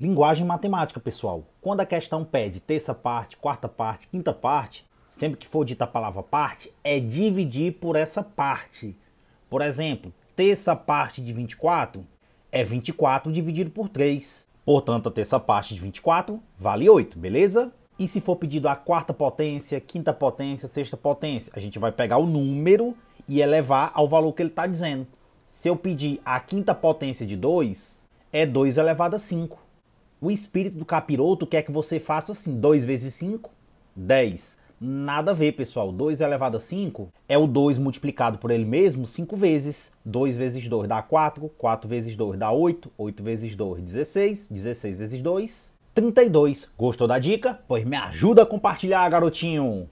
Linguagem matemática, pessoal. Quando a questão pede terça parte, quarta parte, quinta parte, sempre que for dita a palavra parte, é dividir por essa parte. Por exemplo, terça parte de 24 é 24 dividido por 3. Portanto, a terça parte de 24 vale 8, beleza? E se for pedido a quarta potência, quinta potência, sexta potência, a gente vai pegar o número e elevar ao valor que ele está dizendo. Se eu pedir a quinta potência de 2, é 2 elevado a 5. O espírito do capiroto quer que você faça assim, 2 vezes 5, 10. Nada a ver, pessoal. 2 elevado a 5 é o 2 multiplicado por ele mesmo 5 vezes. 2 vezes 2 dá 4, 4 vezes 2 dá 8, 8 vezes 2, 16, 16 vezes 2, 32. Gostou da dica? Pois me ajuda a compartilhar, garotinho!